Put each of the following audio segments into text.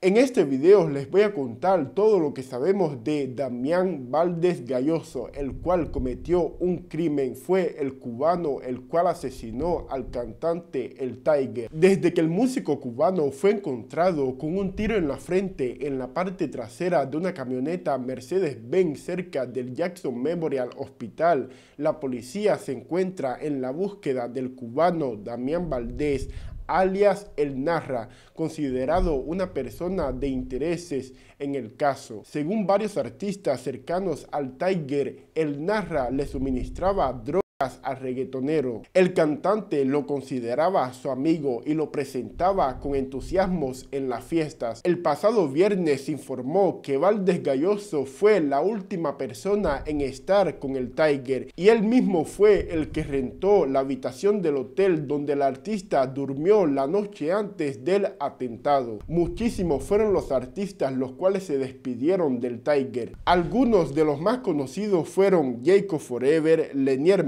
En este video les voy a contar todo lo que sabemos de Damián Valdés Galloso, el cual cometió un crimen, fue el cubano el cual asesinó al cantante El Tiger. Desde que el músico cubano fue encontrado con un tiro en la frente en la parte trasera de una camioneta Mercedes-Benz cerca del Jackson Memorial Hospital, la policía se encuentra en la búsqueda del cubano Damián Valdés alias El Narra, considerado una persona de intereses en el caso. Según varios artistas cercanos al Tiger, El Narra le suministraba drogas al reggaetonero. El cantante lo consideraba su amigo y lo presentaba con entusiasmos en las fiestas. El pasado viernes informó que Valdés Galloso fue la última persona en estar con el Tiger y él mismo fue el que rentó la habitación del hotel donde el artista durmió la noche antes del atentado. Muchísimos fueron los artistas los cuales se despidieron del Tiger. Algunos de los más conocidos fueron Jacob Forever, Lenier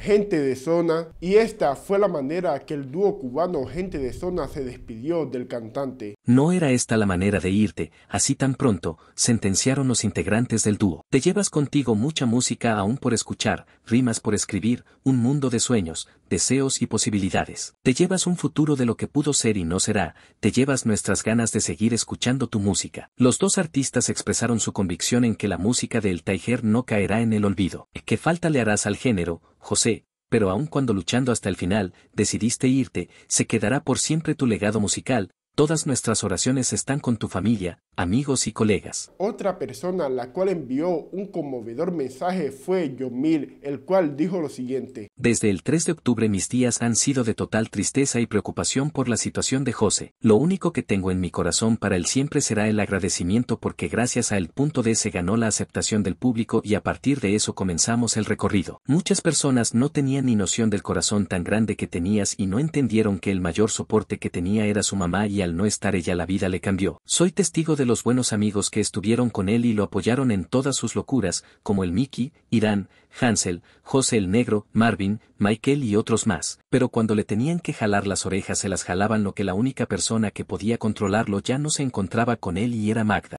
Gente de Zona. Y esta fue la manera que el dúo cubano Gente de Zona se despidió del cantante. No era esta la manera de irte, así tan pronto, sentenciaron los integrantes del dúo. Te llevas contigo mucha música aún por escuchar, rimas por escribir, un mundo de sueños, deseos y posibilidades. Te llevas un futuro de lo que pudo ser y no será, te llevas nuestras ganas de seguir escuchando tu música. Los dos artistas expresaron su convicción en que la música del El no caerá en el olvido. ¿Qué falta le harás al género, José? pero aun cuando luchando hasta el final, decidiste irte, se quedará por siempre tu legado musical, Todas nuestras oraciones están con tu familia, amigos y colegas. Otra persona a la cual envió un conmovedor mensaje fue Yomil, el cual dijo lo siguiente. Desde el 3 de octubre mis días han sido de total tristeza y preocupación por la situación de José. Lo único que tengo en mi corazón para él siempre será el agradecimiento porque gracias a el punto D se ganó la aceptación del público y a partir de eso comenzamos el recorrido. Muchas personas no tenían ni noción del corazón tan grande que tenías y no entendieron que el mayor soporte que tenía era su mamá y al no estar ella la vida le cambió. Soy testigo de los buenos amigos que estuvieron con él y lo apoyaron en todas sus locuras, como el Mickey, Irán, Hansel, José el Negro, Marvin, Michael y otros más. Pero cuando le tenían que jalar las orejas se las jalaban lo que la única persona que podía controlarlo ya no se encontraba con él y era Magda.